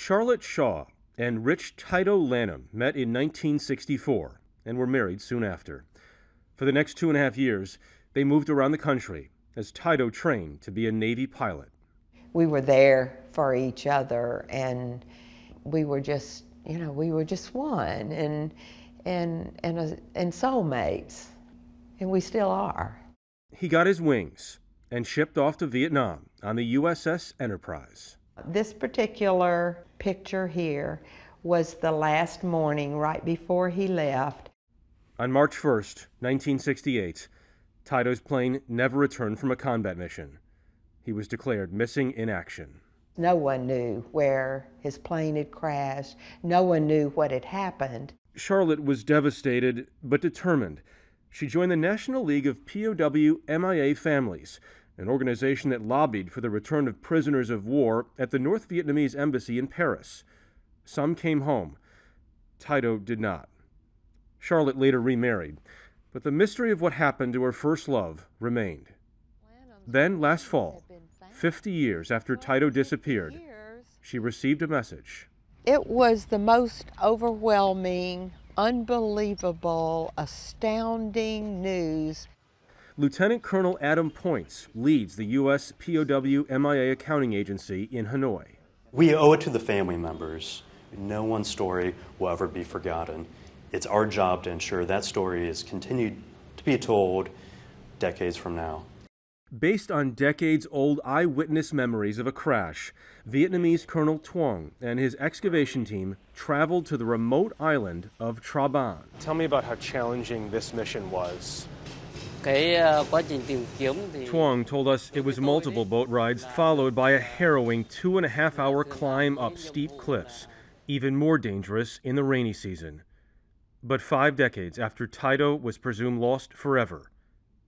Charlotte Shaw and Rich Tito Lanham met in 1964 and were married soon after. For the next two and a half years, they moved around the country as Tito trained to be a Navy pilot. We were there for each other and we were just, you know, we were just one and and and a, uh, and soulmates. And we still are. He got his wings and shipped off to Vietnam on the USS Enterprise. This particular picture here was the last morning right before he left. On March 1st, 1968, Tito's plane never returned from a combat mission. He was declared missing in action. No one knew where his plane had crashed. No one knew what had happened. Charlotte was devastated but determined. She joined the National League of POW MIA Families, an organization that lobbied for the return of prisoners of war at the North Vietnamese embassy in Paris. Some came home. Taito did not. Charlotte later remarried, but the mystery of what happened to her first love remained. Then, last fall, 50 years after Taito disappeared, she received a message. It was the most overwhelming, unbelievable, astounding news Lieutenant Colonel Adam Points leads the U.S. POW MIA Accounting Agency in Hanoi. We owe it to the family members. No one story will ever be forgotten. It's our job to ensure that story is continued to be told decades from now. Based on decades old eyewitness memories of a crash, Vietnamese Colonel Tuong and his excavation team traveled to the remote island of Traban. Tell me about how challenging this mission was Chuang told us it was multiple boat rides followed by a harrowing two and a half hour climb up steep cliffs, even more dangerous in the rainy season. But five decades after Taito was presumed lost forever,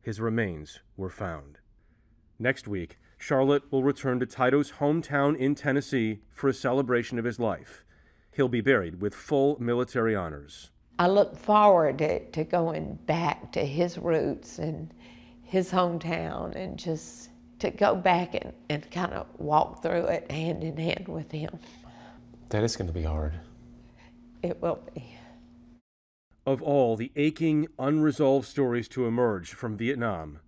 his remains were found. Next week, Charlotte will return to Taito's hometown in Tennessee for a celebration of his life. He'll be buried with full military honors. I look forward to, to going back to his roots and his hometown and just to go back and, and kind of walk through it hand in hand with him. That is going to be hard. It will be. Of all the aching, unresolved stories to emerge from Vietnam,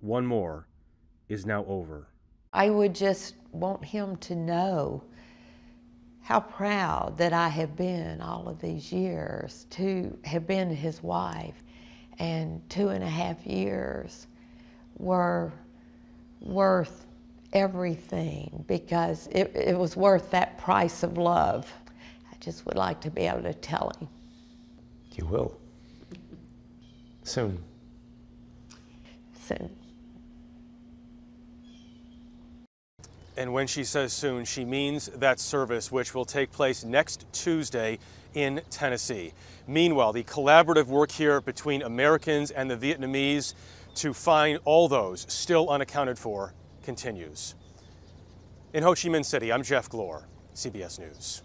one more is now over. I would just want him to know how proud that I have been all of these years to have been his wife. And two and a half years were worth everything because it, it was worth that price of love. I just would like to be able to tell him. You will. Soon. Soon. And when she says soon, she means that service, which will take place next Tuesday in Tennessee. Meanwhile, the collaborative work here between Americans and the Vietnamese to find all those still unaccounted for continues. In Ho Chi Minh City, I'm Jeff Glore, CBS News.